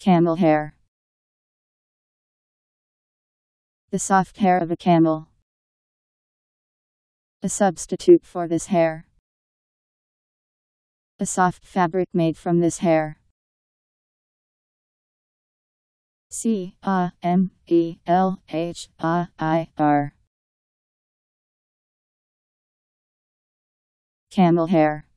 Camel hair. The soft hair of a camel. A substitute for this hair. A soft fabric made from this hair. C A M E L H A I R Camel hair